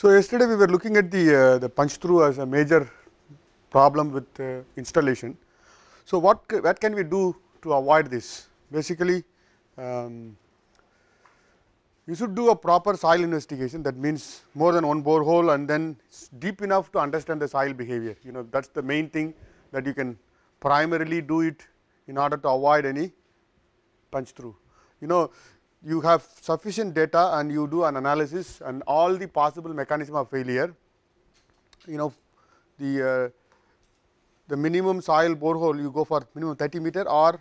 So yesterday we were looking at the uh, the punch through as a major problem with uh, installation. So what what can we do to avoid this? Basically, um, you should do a proper soil investigation. That means more than one borehole and then deep enough to understand the soil behavior. You know that's the main thing that you can primarily do it in order to avoid any punch through. You know you have sufficient data and you do an analysis and all the possible mechanism of failure. You know the, uh, the minimum soil borehole you go for minimum 30 meter or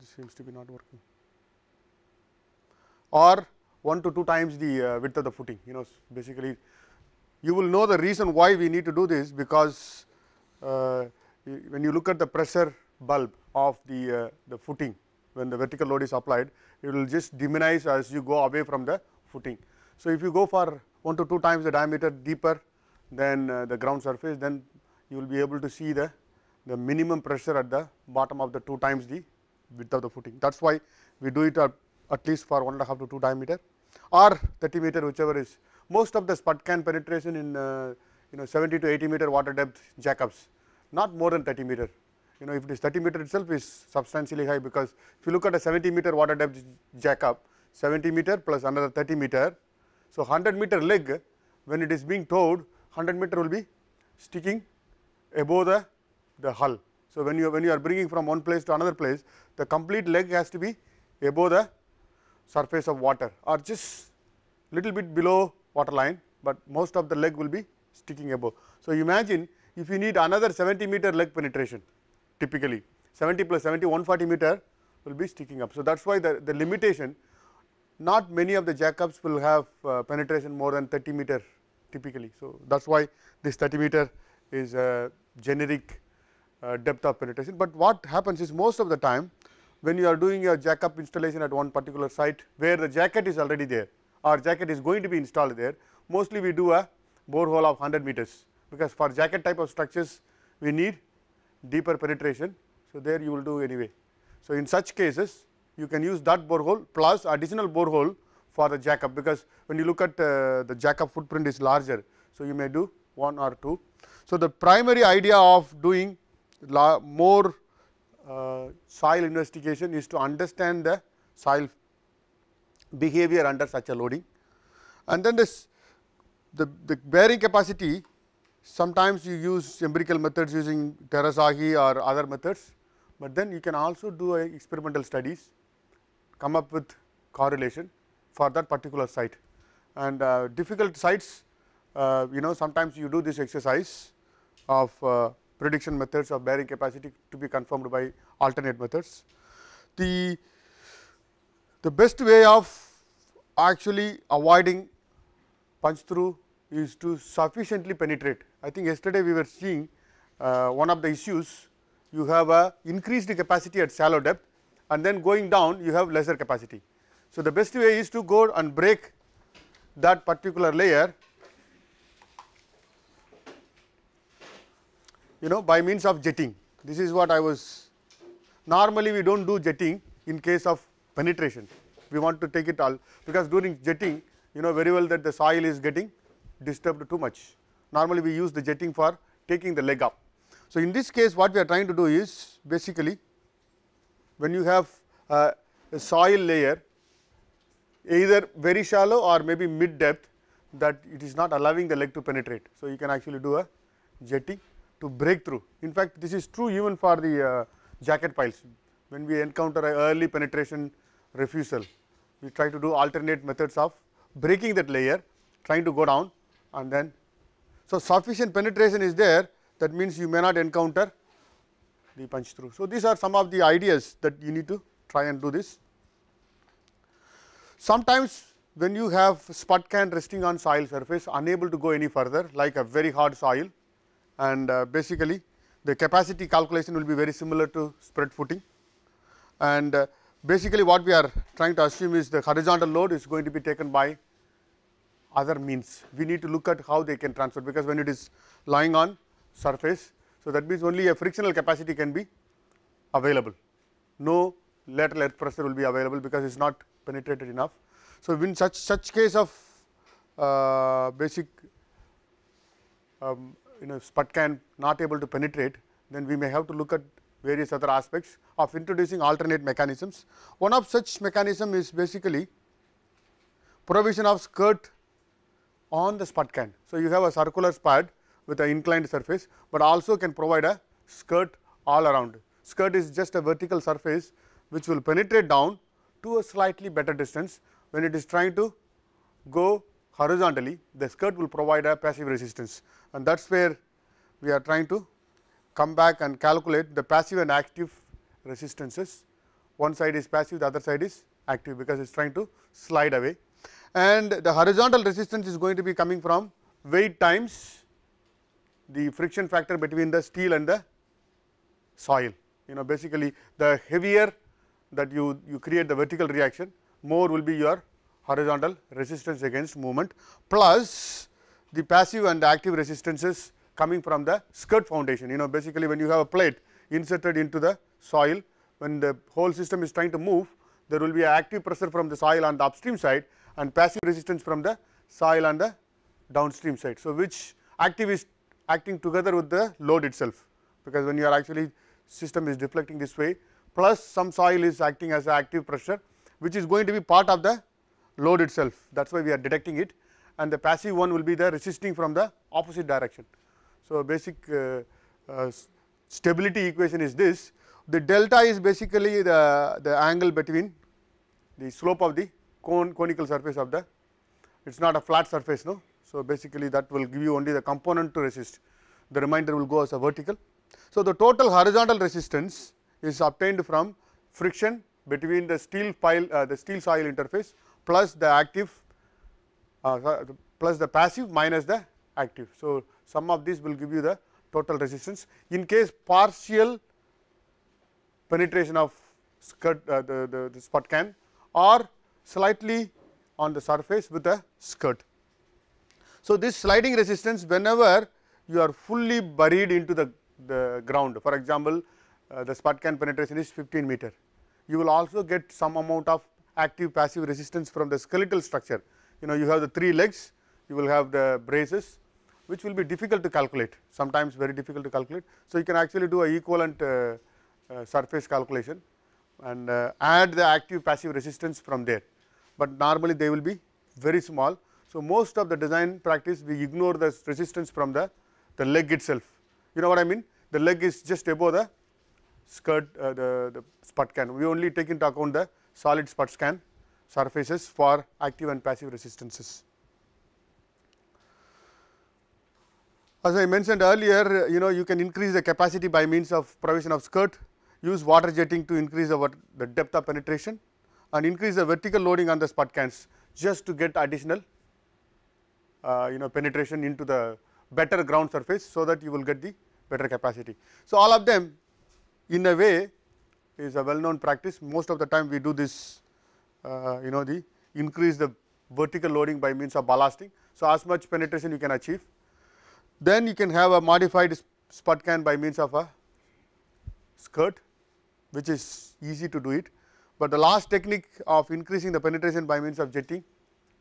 this seems to be not working or 1 to 2 times the uh, width of the footing you know basically you will know the reason why we need to do this because uh, when you look at the pressure bulb of the, uh, the footing when the vertical load is applied, it will just diminish as you go away from the footing. So, if you go for 1 to 2 times the diameter deeper than uh, the ground surface, then you will be able to see the, the minimum pressure at the bottom of the 2 times the width of the footing. That is why we do it at, at least for 1.5 to 2 diameter or 30 meter whichever is. Most of the spud can penetration in uh, you know 70 to 80 meter water depth jackups not more than 30 meter. You know, if it is 30 meter itself is substantially high because if you look at a 70 meter water depth jack up, 70 meter plus another 30 meter. So, 100 meter leg when it is being towed 100 meter will be sticking above the, the hull. So, when you when you are bringing from one place to another place the complete leg has to be above the surface of water or just little bit below water line, but most of the leg will be sticking above. So, imagine if you need another 70 meter leg penetration typically 70 plus 70 140 meter will be sticking up. So, that is why the, the limitation not many of the jackups will have uh, penetration more than 30 meter typically. So, that is why this 30 meter is a generic uh, depth of penetration, but what happens is most of the time when you are doing your jackup installation at one particular site where the jacket is already there or jacket is going to be installed there, mostly we do a borehole of 100 meters because for jacket type of structures we need deeper penetration. So, there you will do anyway. So, in such cases you can use that borehole plus additional borehole for the jack up because when you look at uh, the jack up footprint is larger. So, you may do one or two. So, the primary idea of doing more uh, soil investigation is to understand the soil behavior under such a loading and then this the, the bearing capacity Sometimes you use empirical methods using Terasagi or other methods, but then you can also do experimental studies, come up with correlation for that particular site. And uh, difficult sites, uh, you know sometimes you do this exercise of uh, prediction methods of bearing capacity to be confirmed by alternate methods. The, the best way of actually avoiding punch through is to sufficiently penetrate I think yesterday we were seeing uh, one of the issues you have a increased capacity at shallow depth and then going down you have lesser capacity. So, the best way is to go and break that particular layer you know by means of jetting this is what I was normally we do not do jetting in case of penetration we want to take it all because during jetting you know very well that the soil is getting disturbed too much normally we use the jetting for taking the leg up. So, in this case what we are trying to do is basically when you have uh, a soil layer either very shallow or maybe mid depth that it is not allowing the leg to penetrate. So, you can actually do a jetting to break through. In fact, this is true even for the uh, jacket piles when we encounter a early penetration refusal we try to do alternate methods of breaking that layer trying to go down and then so, sufficient penetration is there that means you may not encounter the punch through. So, these are some of the ideas that you need to try and do this. Sometimes when you have spud can resting on soil surface unable to go any further like a very hard soil and uh, basically the capacity calculation will be very similar to spread footing and uh, basically what we are trying to assume is the horizontal load is going to be taken by other means. We need to look at how they can transfer because when it is lying on surface, so that means only a frictional capacity can be available. No lateral earth pressure will be available because it is not penetrated enough. So, in such such case of uh, basic um, you know spud can not able to penetrate, then we may have to look at various other aspects of introducing alternate mechanisms. One of such mechanism is basically provision of skirt on the spud can. So, you have a circular spud with an inclined surface, but also can provide a skirt all around. Skirt is just a vertical surface which will penetrate down to a slightly better distance when it is trying to go horizontally the skirt will provide a passive resistance and that is where we are trying to come back and calculate the passive and active resistances. One side is passive the other side is active because it is trying to slide away and the horizontal resistance is going to be coming from weight times the friction factor between the steel and the soil. You know basically the heavier that you, you create the vertical reaction more will be your horizontal resistance against movement plus the passive and active resistances coming from the skirt foundation. You know basically when you have a plate inserted into the soil when the whole system is trying to move there will be active pressure from the soil on the upstream side and passive resistance from the soil on the downstream side. So, which active is acting together with the load itself because when you are actually system is deflecting this way plus some soil is acting as active pressure which is going to be part of the load itself that is why we are detecting it and the passive one will be the resisting from the opposite direction. So, basic uh, uh, stability equation is this the delta is basically the, the angle between the slope of the cone conical surface of the it is not a flat surface no. So, basically that will give you only the component to resist the remainder will go as a vertical. So, the total horizontal resistance is obtained from friction between the steel pile uh, the steel soil interface plus the active uh, plus the passive minus the active. So, some of these will give you the total resistance in case partial penetration of skirt uh, the, the, the spot can or slightly on the surface with a skirt. So, this sliding resistance whenever you are fully buried into the, the ground for example, uh, the spud can penetration is 15 meter. You will also get some amount of active passive resistance from the skeletal structure. You know you have the three legs, you will have the braces which will be difficult to calculate sometimes very difficult to calculate. So, you can actually do a equivalent uh, uh, surface calculation and uh, add the active passive resistance from there but normally they will be very small. So, most of the design practice we ignore the resistance from the, the leg itself, you know what I mean the leg is just above the skirt uh, the, the spud can we only take into account the solid spud scan surfaces for active and passive resistances. As I mentioned earlier you know you can increase the capacity by means of provision of skirt use water jetting to increase our the depth of penetration and increase the vertical loading on the spud cans just to get additional uh, you know penetration into the better ground surface so that you will get the better capacity. So, all of them in a way is a well known practice most of the time we do this uh, you know the increase the vertical loading by means of ballasting. So, as much penetration you can achieve then you can have a modified spud can by means of a skirt which is easy to do it but the last technique of increasing the penetration by means of jetting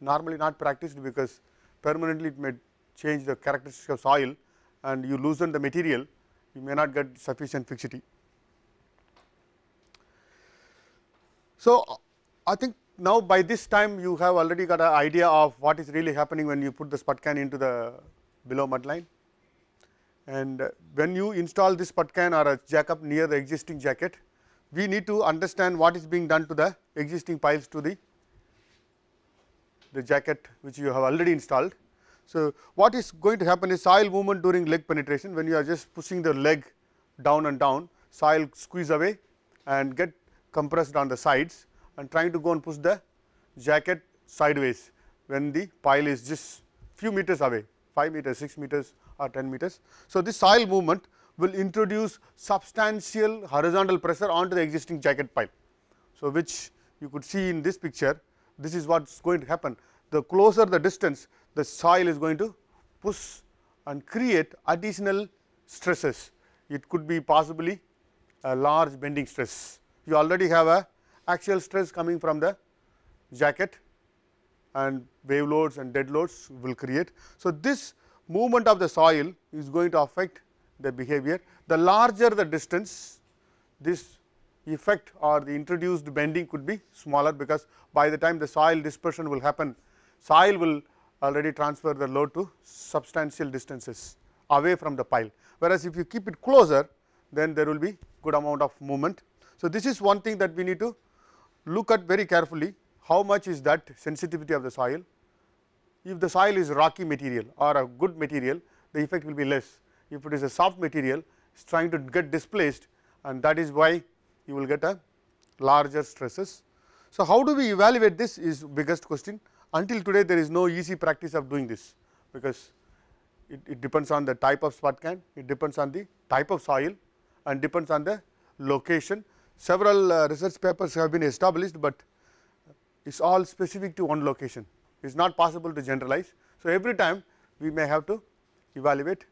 normally not practiced because permanently it may change the characteristics of soil and you loosen the material you may not get sufficient fixity. So, I think now by this time you have already got an idea of what is really happening when you put the spud can into the below mud line and when you install this spud can or a jack up near the existing jacket we need to understand what is being done to the existing piles to the, the jacket which you have already installed. So, what is going to happen is soil movement during leg penetration when you are just pushing the leg down and down soil squeeze away and get compressed on the sides and trying to go and push the jacket sideways when the pile is just few meters away 5 meters 6 meters or 10 meters. So, this soil movement will introduce substantial horizontal pressure onto the existing jacket pile. So, which you could see in this picture, this is what is going to happen. The closer the distance, the soil is going to push and create additional stresses. It could be possibly a large bending stress. You already have a axial stress coming from the jacket and wave loads and dead loads will create. So, this movement of the soil is going to affect the behavior. The larger the distance, this effect or the introduced bending could be smaller because by the time the soil dispersion will happen, soil will already transfer the load to substantial distances away from the pile. Whereas, if you keep it closer, then there will be good amount of movement. So, this is one thing that we need to look at very carefully how much is that sensitivity of the soil. If the soil is rocky material or a good material, the effect will be less if it is a soft material it is trying to get displaced and that is why you will get a larger stresses. So, how do we evaluate this is biggest question until today there is no easy practice of doing this because it, it depends on the type of spot can, it depends on the type of soil and depends on the location. Several uh, research papers have been established, but it is all specific to one location, it is not possible to generalize. So, every time we may have to evaluate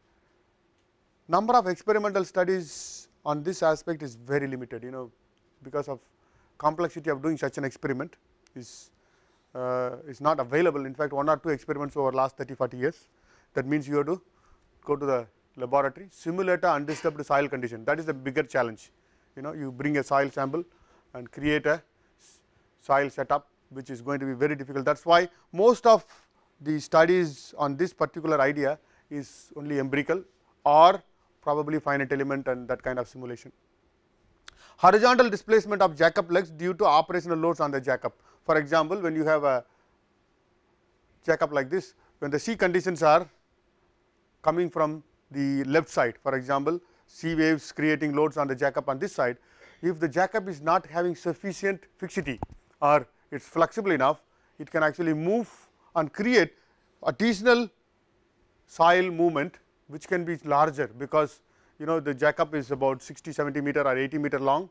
number of experimental studies on this aspect is very limited you know because of complexity of doing such an experiment is uh, is not available in fact one or two experiments over last 30 40 years that means you have to go to the laboratory simulate a undisturbed soil condition that is the bigger challenge you know you bring a soil sample and create a soil setup which is going to be very difficult that is why most of the studies on this particular idea is only empirical or probably finite element and that kind of simulation. Horizontal displacement of jackup legs due to operational loads on the jackup. For example, when you have a jackup like this, when the sea conditions are coming from the left side, for example, sea waves creating loads on the jackup on this side, if the jackup is not having sufficient fixity or it is flexible enough, it can actually move and create additional soil movement which can be larger because you know the jack-up is about 60, 70 meter or 80 meter long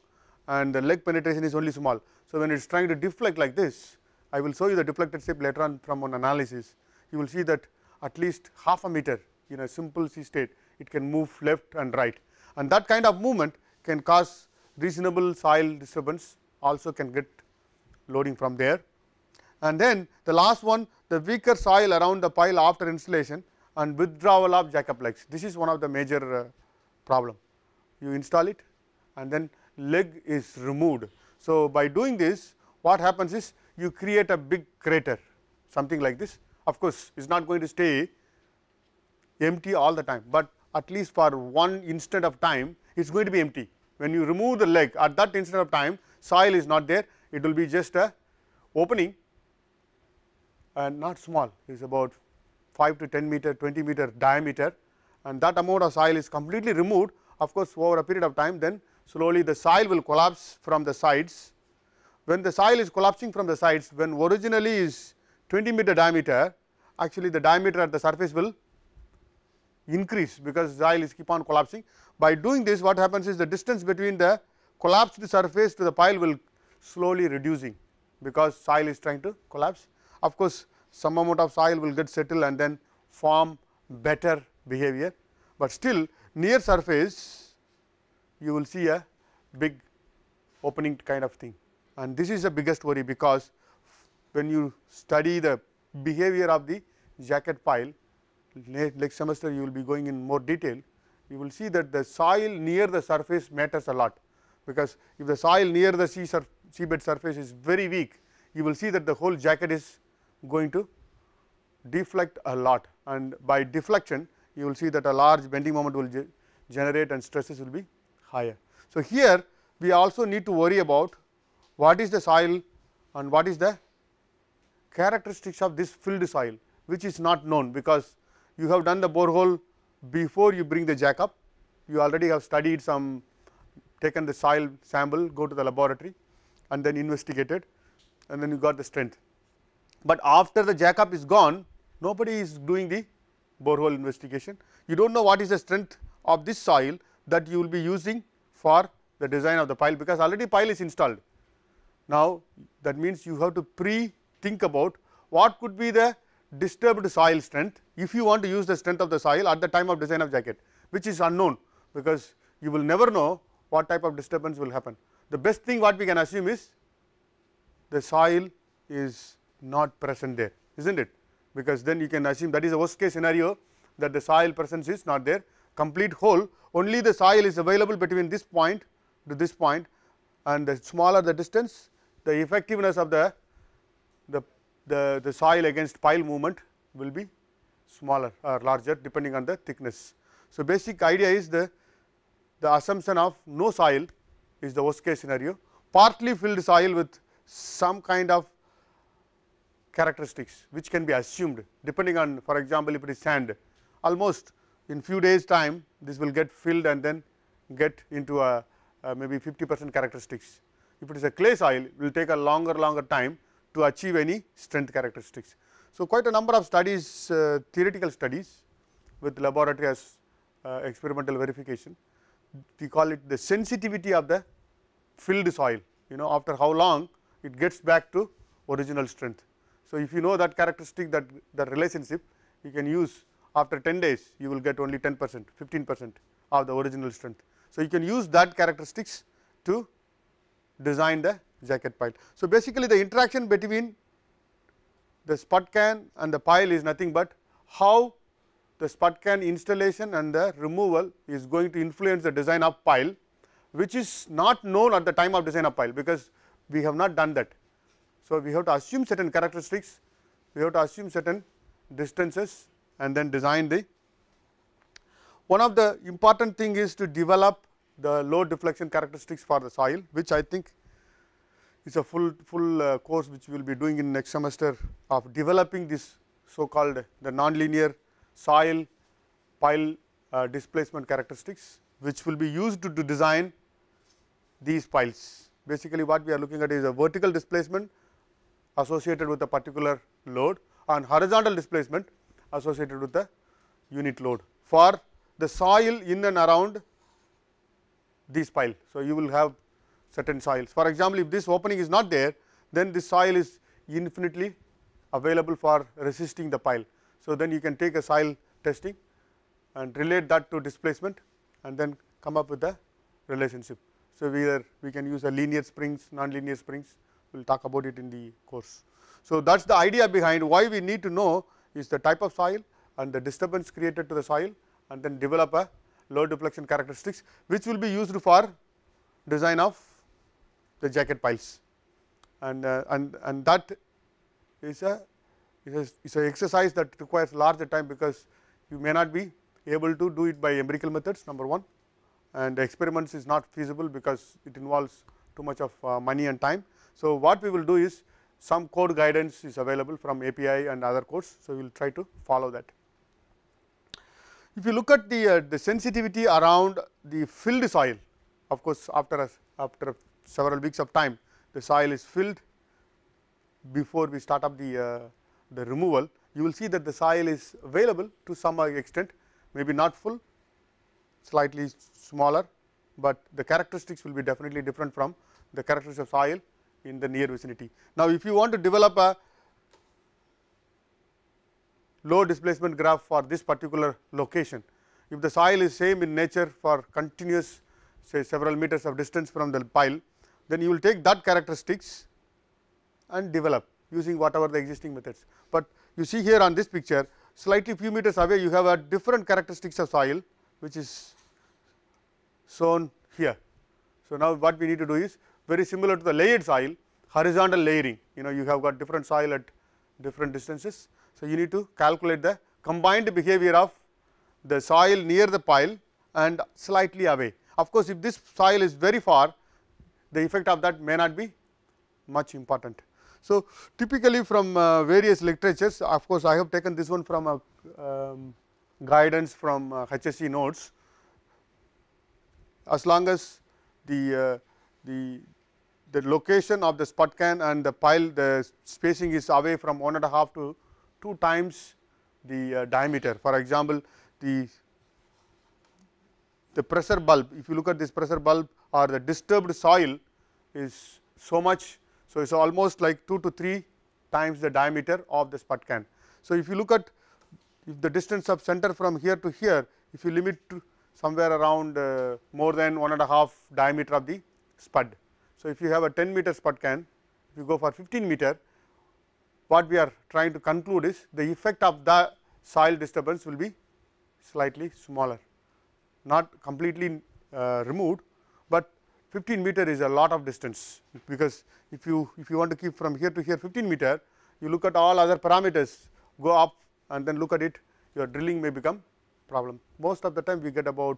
and the leg penetration is only small. So, when it is trying to deflect like this, I will show you the deflected shape later on from an analysis. You will see that at least half a meter in a simple C state, it can move left and right and that kind of movement can cause reasonable soil disturbance also can get loading from there. And then the last one the weaker soil around the pile after installation and withdrawal of Jacob legs. This is one of the major uh, problem. You install it and then leg is removed. So, by doing this what happens is you create a big crater something like this. Of course, it is not going to stay empty all the time, but at least for one instant of time it is going to be empty. When you remove the leg at that instant of time soil is not there, it will be just a opening and not small, it is about 5 to 10 meter, 20 meter diameter and that amount of soil is completely removed of course, over a period of time then slowly the soil will collapse from the sides. When the soil is collapsing from the sides when originally is 20 meter diameter actually the diameter at the surface will increase because soil is keep on collapsing. By doing this what happens is the distance between the collapsed surface to the pile will slowly reducing because soil is trying to collapse. Of course, some amount of soil will get settled and then form better behavior, but still near surface you will see a big opening kind of thing and this is the biggest worry because when you study the behavior of the jacket pile next semester you will be going in more detail you will see that the soil near the surface matters a lot because if the soil near the sea sur seabed surface is very weak you will see that the whole jacket is going to deflect a lot and by deflection you will see that a large bending moment will ge generate and stresses will be higher. So, here we also need to worry about what is the soil and what is the characteristics of this filled soil which is not known because you have done the borehole before you bring the jack up you already have studied some taken the soil sample go to the laboratory and then investigated and then you got the strength but after the jackup is gone nobody is doing the borehole investigation. You do not know what is the strength of this soil that you will be using for the design of the pile because already pile is installed. Now, that means you have to pre think about what could be the disturbed soil strength if you want to use the strength of the soil at the time of design of jacket which is unknown because you will never know what type of disturbance will happen. The best thing what we can assume is the soil is not present there, is not it? Because then you can assume that is a worst case scenario that the soil presence is not there, complete hole only the soil is available between this point to this point and the smaller the distance the effectiveness of the, the, the, the soil against pile movement will be smaller or larger depending on the thickness. So, basic idea is the, the assumption of no soil is the worst case scenario, partly filled soil with some kind of characteristics which can be assumed depending on for example, if it is sand almost in few days time this will get filled and then get into a, a maybe 50 percent characteristics. If it is a clay soil it will take a longer longer time to achieve any strength characteristics. So, quite a number of studies uh, theoretical studies with laboratory as uh, experimental verification we call it the sensitivity of the filled soil you know after how long it gets back to original strength. So, if you know that characteristic that the relationship you can use after 10 days you will get only 10 percent 15 percent of the original strength. So, you can use that characteristics to design the jacket pile. So, basically the interaction between the spud can and the pile is nothing but how the spud can installation and the removal is going to influence the design of pile which is not known at the time of design of pile because we have not done that. So, we have to assume certain characteristics, we have to assume certain distances and then design the. One of the important thing is to develop the low deflection characteristics for the soil which I think is a full, full uh, course which we will be doing in next semester of developing this so called uh, the nonlinear soil pile uh, displacement characteristics which will be used to, to design these piles. Basically what we are looking at is a vertical displacement associated with a particular load and horizontal displacement associated with the unit load for the soil in and around this pile. So, you will have certain soils. For example, if this opening is not there, then this soil is infinitely available for resisting the pile. So, then you can take a soil testing and relate that to displacement and then come up with the relationship. So, we are we can use a linear springs, non-linear springs we will talk about it in the course. So, that is the idea behind why we need to know is the type of soil and the disturbance created to the soil and then develop a load deflection characteristics which will be used for design of the jacket piles and uh, and and that is a is an exercise that requires larger time because you may not be able to do it by empirical methods number 1 and experiments is not feasible because it involves too much of uh, money and time so, what we will do is some code guidance is available from API and other codes. So, we will try to follow that. If you look at the, uh, the sensitivity around the filled soil, of course, after, a, after several weeks of time, the soil is filled before we start up the, uh, the removal, you will see that the soil is available to some uh, extent, maybe not full, slightly smaller, but the characteristics will be definitely different from the characteristics of soil in the near vicinity. Now, if you want to develop a low displacement graph for this particular location, if the soil is same in nature for continuous say several meters of distance from the pile, then you will take that characteristics and develop using whatever the existing methods. But you see here on this picture slightly few meters away you have a different characteristics of soil which is shown here. So, now what we need to do is very similar to the layered soil, horizontal layering, you know you have got different soil at different distances. So, you need to calculate the combined behavior of the soil near the pile and slightly away. Of course, if this soil is very far, the effect of that may not be much important. So, typically from uh, various literatures, of course, I have taken this one from a uh, um, guidance from uh, HSE notes. As long as the, uh, the, the location of the spud can and the pile the spacing is away from one and a half to two times the uh, diameter. For example, the the pressure bulb if you look at this pressure bulb or the disturbed soil is so much. So, it is almost like 2 to 3 times the diameter of the spud can. So, if you look at if the distance of center from here to here if you limit to somewhere around uh, more than one and a half diameter of the spud. So, if you have a 10 meter spot can, if you go for 15 meter, what we are trying to conclude is the effect of the soil disturbance will be slightly smaller, not completely uh, removed, but 15 meter is a lot of distance because if you if you want to keep from here to here 15 meter, you look at all other parameters go up and then look at it your drilling may become problem. Most of the time we get about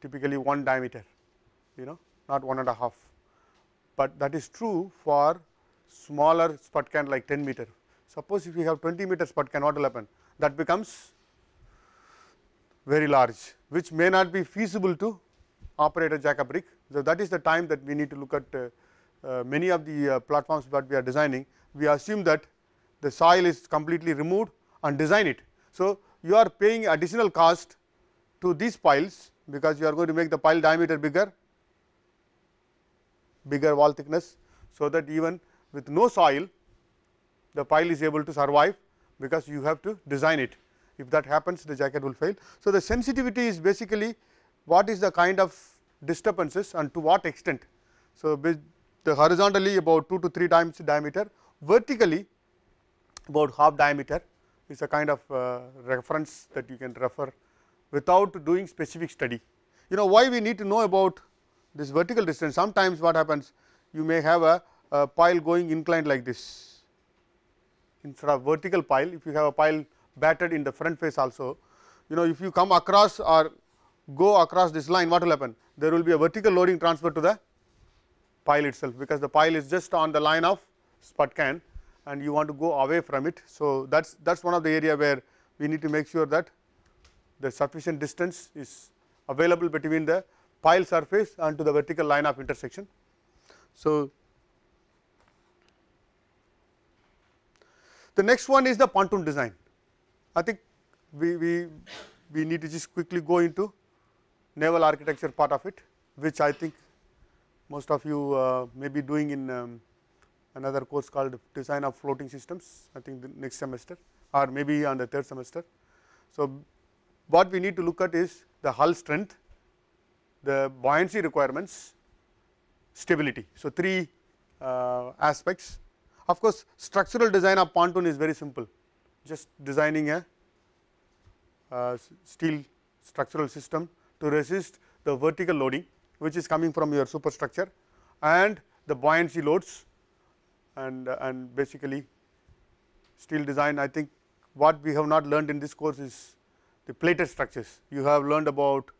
typically 1 diameter you know not one and a half but that is true for smaller spot can like 10 meter. Suppose if you have 20 meter spot can what will happen that becomes very large which may not be feasible to operate a jack up rig. So, that is the time that we need to look at uh, uh, many of the uh, platforms that we are designing. We assume that the soil is completely removed and design it. So, you are paying additional cost to these piles because you are going to make the pile diameter bigger bigger wall thickness so that even with no soil the pile is able to survive because you have to design it. If that happens the jacket will fail. So, the sensitivity is basically what is the kind of disturbances and to what extent. So, the horizontally about 2 to 3 times diameter, vertically about half diameter is a kind of uh, reference that you can refer without doing specific study. You know why we need to know about this vertical distance sometimes what happens you may have a, a pile going inclined like this instead of vertical pile if you have a pile battered in the front face also you know if you come across or go across this line what will happen there will be a vertical loading transfer to the pile itself because the pile is just on the line of spud can and you want to go away from it. So, that is that is one of the area where we need to make sure that the sufficient distance is available between the pile surface and to the vertical line of intersection. So, the next one is the pontoon design. I think we, we, we need to just quickly go into naval architecture part of it, which I think most of you uh, may be doing in um, another course called design of floating systems, I think the next semester or maybe on the third semester. So, what we need to look at is the hull strength the buoyancy requirements, stability. So, three uh, aspects. Of course, structural design of pontoon is very simple, just designing a uh, steel structural system to resist the vertical loading which is coming from your superstructure and the buoyancy loads and, uh, and basically steel design I think what we have not learned in this course is the plated structures. You have learned about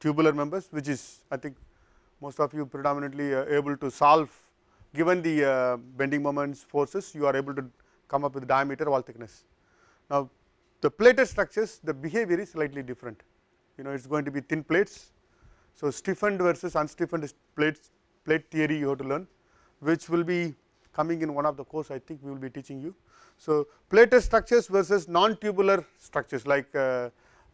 tubular members which is I think most of you predominantly uh, able to solve given the uh, bending moments forces you are able to come up with diameter wall thickness. Now the plated structures the behavior is slightly different you know it is going to be thin plates. So stiffened versus unstiffened plates plate theory you have to learn which will be coming in one of the course I think we will be teaching you. So plated structures versus non tubular structures like uh,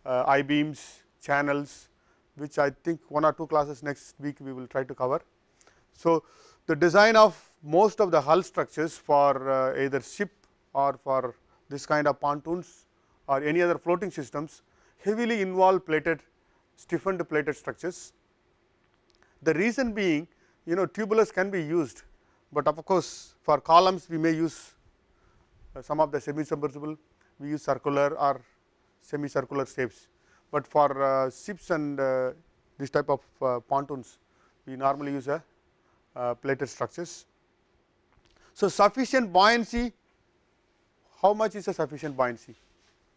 uh, I beams, channels, which I think one or two classes next week we will try to cover. So, the design of most of the hull structures for uh, either ship or for this kind of pontoons or any other floating systems heavily involve plated stiffened plated structures. The reason being you know tubulars can be used, but of course, for columns we may use uh, some of the semi submersible we use circular or semicircular shapes but for uh, ships and uh, this type of uh, pontoons we normally use a plated structures. So, sufficient buoyancy how much is a sufficient buoyancy?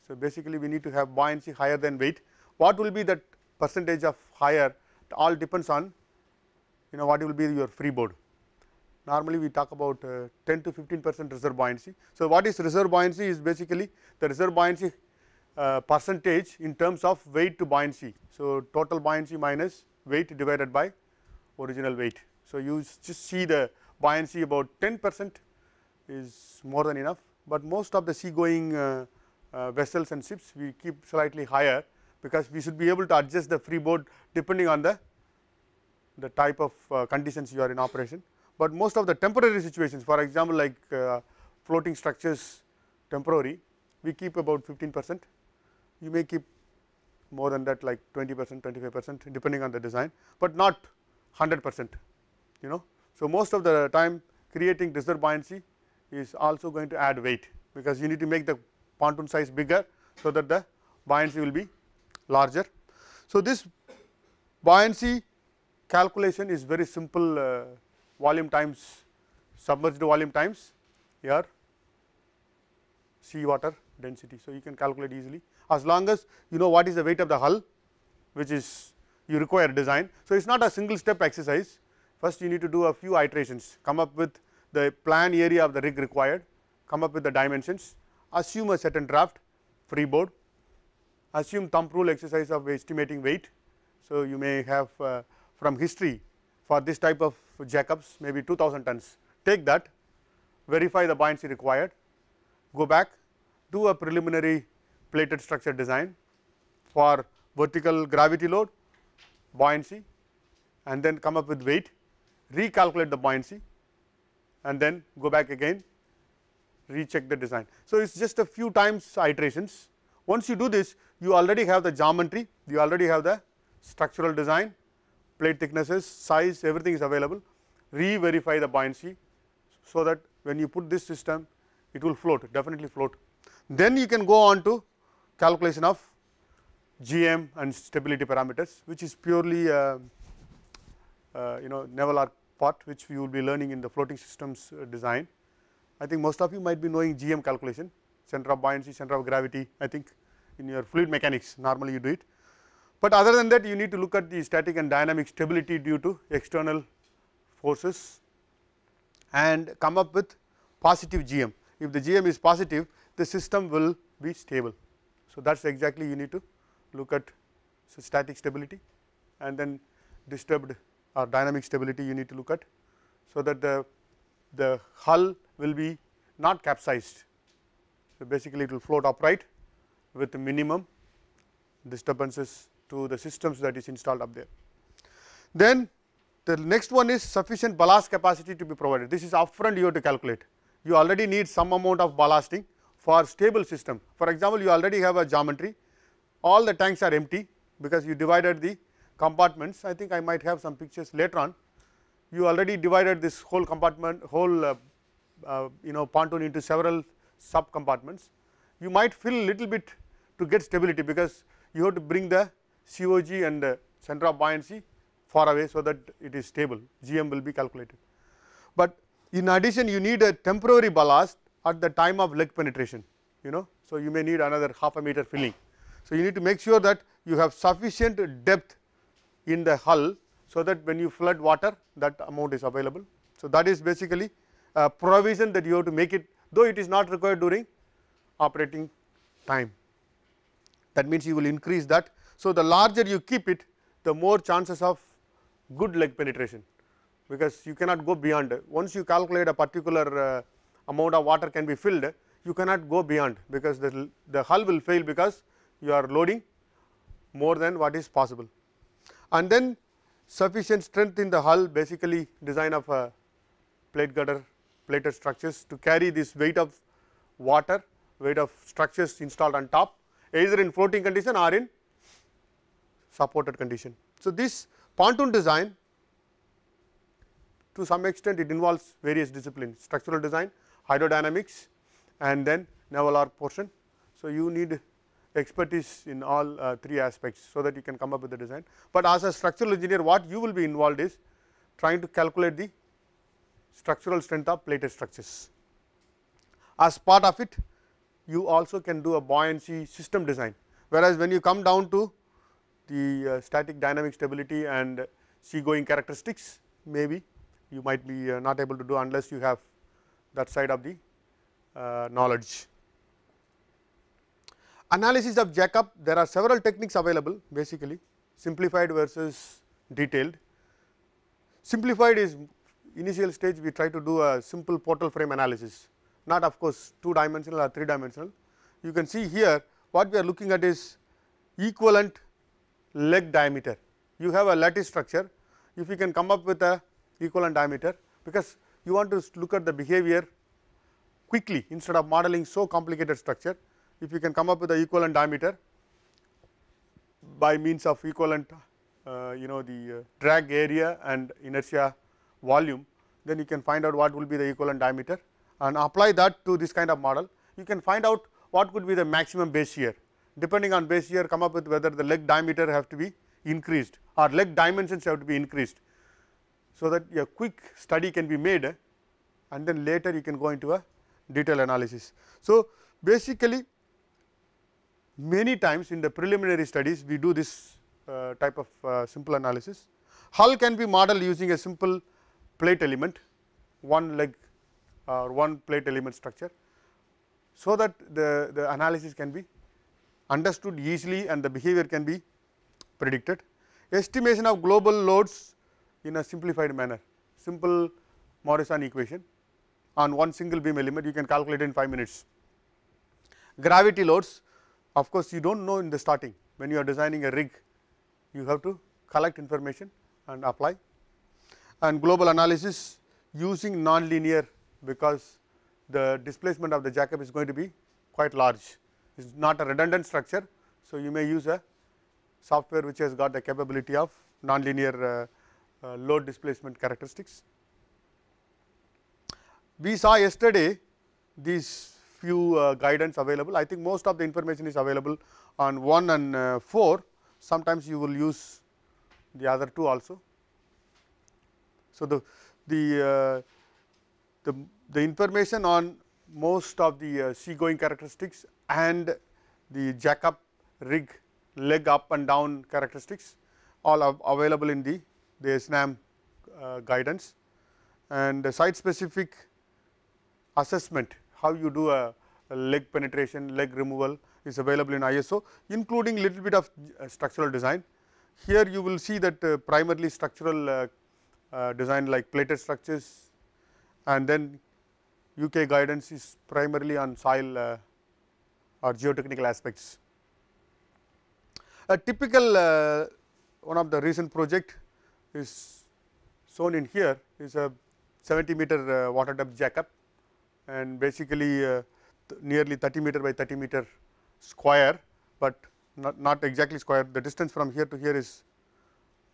So, basically we need to have buoyancy higher than weight what will be that percentage of higher it all depends on you know what will be your freeboard. Normally we talk about uh, 10 to 15 percent reserve buoyancy. So, what is reserve buoyancy is basically the reserve buoyancy uh, percentage in terms of weight to buoyancy. So, total buoyancy minus weight divided by original weight. So, you just see the buoyancy about 10 percent is more than enough, but most of the seagoing uh, uh, vessels and ships we keep slightly higher because we should be able to adjust the freeboard depending on the, the type of uh, conditions you are in operation. But most of the temporary situations for example, like uh, floating structures temporary we keep about 15 percent you may keep more than that like 20 percent 25 percent depending on the design, but not 100 percent you know. So, most of the time creating reserve buoyancy is also going to add weight because you need to make the pontoon size bigger so that the buoyancy will be larger. So, this buoyancy calculation is very simple uh, volume times submerged volume times here sea water density. So, you can calculate easily as long as you know what is the weight of the hull which is you require design. So, it is not a single step exercise first you need to do a few iterations come up with the plan area of the rig required come up with the dimensions assume a certain draft freeboard assume thumb rule exercise of estimating weight. So, you may have uh, from history for this type of jackups maybe 2000 tons take that verify the buoyancy required go back do a preliminary plated structure design for vertical gravity load, buoyancy and then come up with weight, recalculate the buoyancy and then go back again recheck the design. So, it is just a few times iterations. Once you do this, you already have the geometry, you already have the structural design, plate thicknesses, size, everything is available. Re-verify the buoyancy, so that when you put this system, it will float, definitely float. Then you can go on to calculation of GM and stability parameters which is purely uh, uh, you know naval arc part which we will be learning in the floating systems uh, design. I think most of you might be knowing GM calculation center of buoyancy, center of gravity I think in your fluid mechanics normally you do it. But other than that you need to look at the static and dynamic stability due to external forces and come up with positive GM. If the GM is positive the system will be stable. So, that is exactly you need to look at so static stability and then disturbed or dynamic stability you need to look at. So, that the, the hull will be not capsized. So, basically it will float upright with minimum disturbances to the systems that is installed up there. Then the next one is sufficient ballast capacity to be provided. This is upfront you have to calculate. You already need some amount of ballasting for stable system. For example, you already have a geometry, all the tanks are empty because you divided the compartments. I think I might have some pictures later on. You already divided this whole compartment, whole uh, uh, you know pontoon into several sub compartments. You might fill little bit to get stability because you have to bring the COG and the uh, center of buoyancy far away so that it is stable, GM will be calculated. But in addition you need a temporary ballast at the time of leg penetration you know. So, you may need another half a meter filling. So, you need to make sure that you have sufficient depth in the hull, so that when you flood water that amount is available. So, that is basically a provision that you have to make it though it is not required during operating time. That means, you will increase that. So, the larger you keep it the more chances of good leg penetration because you cannot go beyond once you calculate a particular uh, amount of water can be filled, you cannot go beyond because the, the hull will fail because you are loading more than what is possible. And then sufficient strength in the hull basically design of a plate gutter plated structures to carry this weight of water, weight of structures installed on top either in floating condition or in supported condition. So, this pontoon design to some extent it involves various disciplines structural design, hydrodynamics and then naval arc portion. So, you need expertise in all uh, three aspects so that you can come up with the design. But as a structural engineer what you will be involved is trying to calculate the structural strength of plated structures. As part of it you also can do a buoyancy system design whereas when you come down to the uh, static dynamic stability and sea-going characteristics maybe you might be uh, not able to do unless you have that side of the uh, knowledge. Analysis of Jacob, there are several techniques available basically simplified versus detailed. Simplified is initial stage we try to do a simple portal frame analysis, not of course two dimensional or three dimensional. You can see here what we are looking at is equivalent leg diameter. You have a lattice structure, if you can come up with a equivalent diameter because you want to look at the behavior quickly instead of modeling so complicated structure. If you can come up with the equivalent diameter by means of equivalent uh, you know the uh, drag area and inertia volume, then you can find out what will be the equivalent diameter and apply that to this kind of model. You can find out what could be the maximum base shear depending on base shear come up with whether the leg diameter have to be increased or leg dimensions have to be increased so that a quick study can be made eh, and then later you can go into a detailed analysis. So, basically many times in the preliminary studies we do this uh, type of uh, simple analysis. Hull can be modeled using a simple plate element, one leg or one plate element structure, so that the, the analysis can be understood easily and the behavior can be predicted. Estimation of global loads in a simplified manner, simple Morrison equation on one single beam element you can calculate in 5 minutes. Gravity loads of course, you do not know in the starting when you are designing a rig you have to collect information and apply and global analysis using non-linear because the displacement of the Jacob is going to be quite large. It is not a redundant structure. So, you may use a software which has got the capability of nonlinear uh, uh, load displacement characteristics. We saw yesterday these few uh, guidance available. I think most of the information is available on 1 and uh, 4, sometimes you will use the other two also. So, the, the, uh, the, the information on most of the uh, seagoing characteristics and the jack up rig leg up and down characteristics all available in the the SNAM uh, guidance and the site specific assessment how you do a, a, leg penetration, leg removal is available in ISO including little bit of uh, structural design. Here you will see that uh, primarily structural uh, uh, design like plated structures and then UK guidance is primarily on soil uh, or geotechnical aspects. A typical one of the recent project is shown in here is a 70 meter uh, water depth jackup and basically uh, nearly 30 meter by 30 meter square, but not, not exactly square the distance from here to here is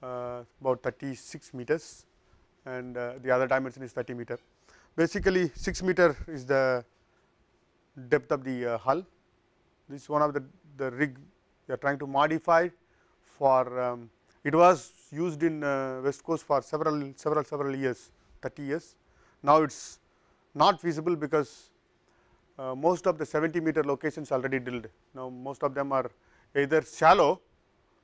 uh, about 36 meters and uh, the other dimension is 30 meter. Basically 6 meter is the depth of the uh, hull, this is one of the, the rig we are trying to modify for um, it was used in uh, west coast for several, several, several years, 30 years. Now it is not feasible because uh, most of the 70 meter locations already drilled. Now most of them are either shallow,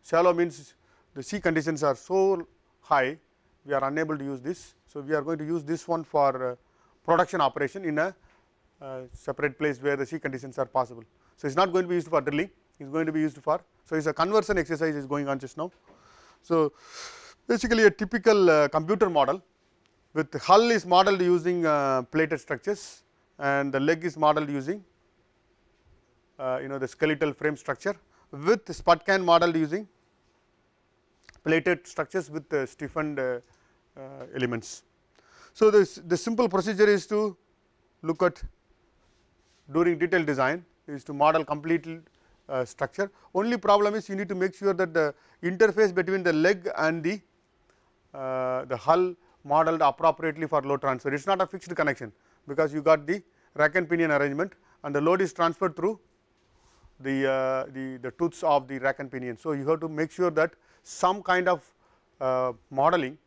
shallow means the sea conditions are so high, we are unable to use this. So we are going to use this one for uh, production operation in a uh, separate place where the sea conditions are possible. So it is not going to be used for drilling, it is going to be used for, so it is a conversion exercise is going on just now. So, basically a typical uh, computer model with hull is modeled using uh, plated structures and the leg is modeled using uh, you know the skeletal frame structure with spot can modeled using plated structures with stiffened uh, uh, elements. So, this the simple procedure is to look at during detailed design is to model completely uh, structure. Only problem is you need to make sure that the interface between the leg and the, uh, the hull modeled appropriately for load transfer. It is not a fixed connection because you got the rack and pinion arrangement and the load is transferred through the, uh, the, the tooths of the rack and pinion. So, you have to make sure that some kind of uh, modeling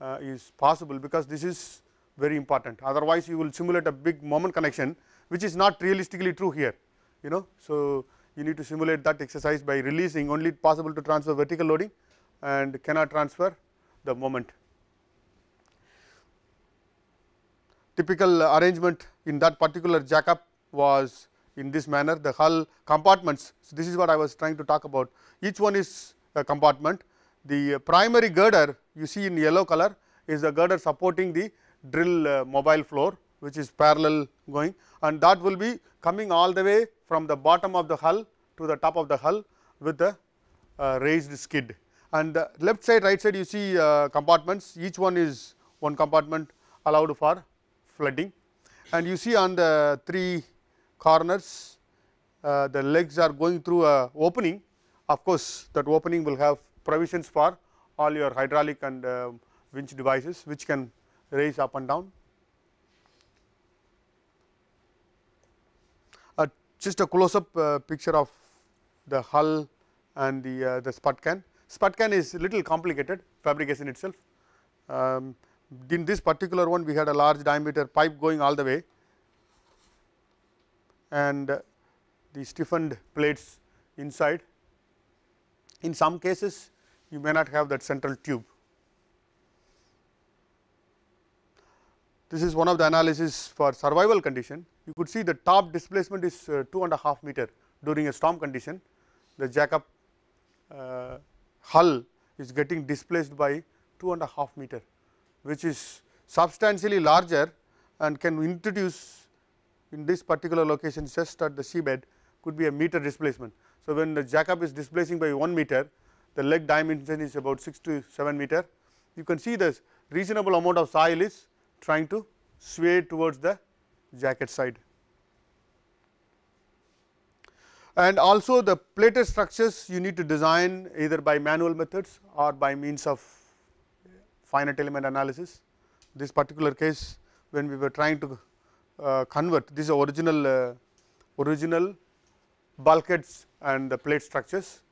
uh, is possible because this is very important otherwise you will simulate a big moment connection which is not realistically true here you know. So, you need to simulate that exercise by releasing only possible to transfer vertical loading and cannot transfer the moment. Typical arrangement in that particular jackup was in this manner the hull compartments. So, this is what I was trying to talk about each one is a compartment the primary girder you see in yellow color is the girder supporting the drill uh, mobile floor which is parallel going and that will be coming all the way from the bottom of the hull to the top of the hull with the uh, raised skid. And the left side, right side you see uh, compartments, each one is one compartment allowed for flooding. And you see on the three corners, uh, the legs are going through a opening. Of course, that opening will have provisions for all your hydraulic and uh, winch devices which can raise up and down just a close up uh, picture of the hull and the, uh, the spud can. Spud can is little complicated fabrication itself. Um, in this particular one we had a large diameter pipe going all the way and the stiffened plates inside. In some cases you may not have that central tube. This is one of the analysis for survival condition you could see the top displacement is uh, two and a half meter during a storm condition. The jackup uh, hull is getting displaced by two and a half meter, which is substantially larger and can introduce in this particular location just at the seabed could be a meter displacement. So, when the jackup is displacing by 1 meter, the leg dimension is about 6 to 7 meter. You can see this reasonable amount of soil is trying to sway towards the jacket side. And also the plated structures you need to design either by manual methods or by means of finite element analysis. This particular case when we were trying to uh, convert this original uh, original bulkheads and the plate structures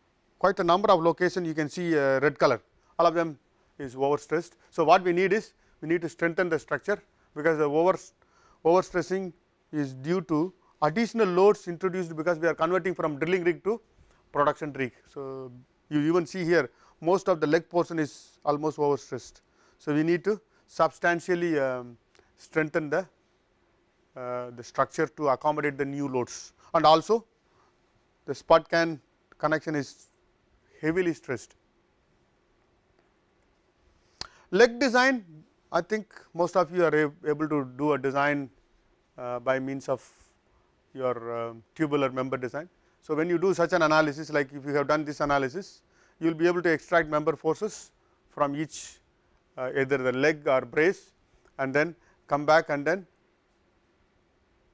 quite a number of location you can see uh, red color all of them is overstressed. So, what we need is we need to strengthen the structure because the over overstressing is due to additional loads introduced because we are converting from drilling rig to production rig. So, you even see here most of the leg portion is almost overstressed. So, we need to substantially um, strengthen the, uh, the structure to accommodate the new loads and also the spot can connection is heavily stressed. Leg design I think most of you are able to do a design uh, by means of your uh, tubular member design. So, when you do such an analysis like if you have done this analysis, you will be able to extract member forces from each uh, either the leg or brace and then come back and then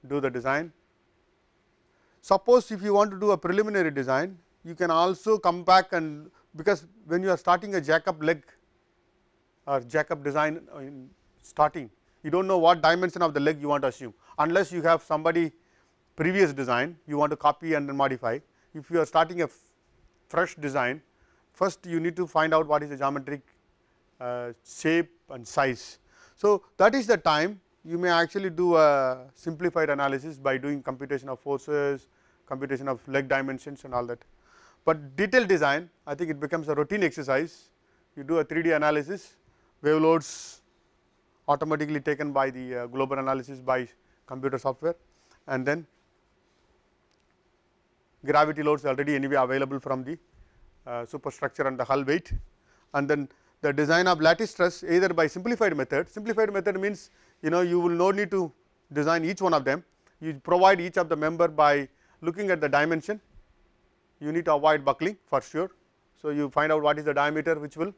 do the design. Suppose if you want to do a preliminary design, you can also come back and because when you are starting a jack up leg or Jacob design starting, you do not know what dimension of the leg you want to assume unless you have somebody previous design you want to copy and modify. If you are starting a fresh design, first you need to find out what is the geometric uh, shape and size. So, that is the time you may actually do a simplified analysis by doing computation of forces, computation of leg dimensions and all that. But detailed design I think it becomes a routine exercise, you do a 3D analysis Wave loads automatically taken by the uh, global analysis by computer software and then gravity loads already anyway available from the uh, superstructure and the hull weight and then the design of lattice truss either by simplified method. Simplified method means you know you will not need to design each one of them, you provide each of the member by looking at the dimension, you need to avoid buckling for sure. So, you find out what is the diameter which will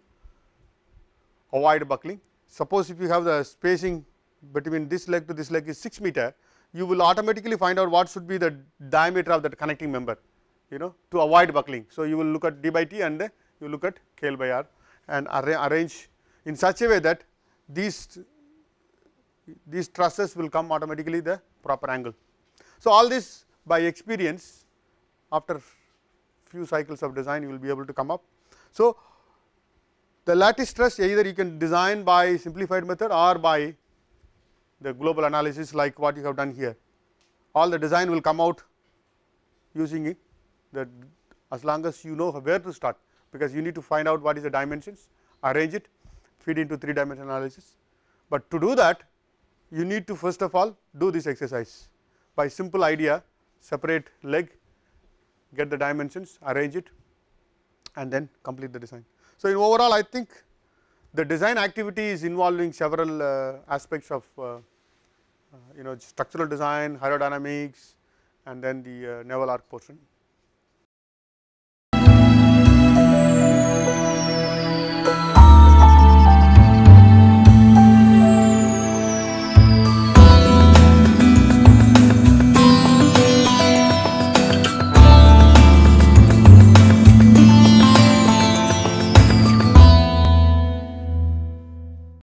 avoid buckling. Suppose if you have the spacing between this leg to this leg is 6 meter, you will automatically find out what should be the diameter of that connecting member, you know, to avoid buckling. So, you will look at d by t and you look at kl by r and arrange in such a way that these, these trusses will come automatically the proper angle. So, all this by experience after few cycles of design you will be able to come up. So, the lattice stress either you can design by simplified method or by the global analysis like what you have done here. All the design will come out using it that as long as you know where to start because you need to find out what is the dimensions, arrange it, feed into three dimension analysis. But to do that you need to first of all do this exercise by simple idea separate leg, get the dimensions, arrange it and then complete the design. So, in overall I think the design activity is involving several uh, aspects of uh, uh you know structural design, hydrodynamics, and then the uh, naval arc portion.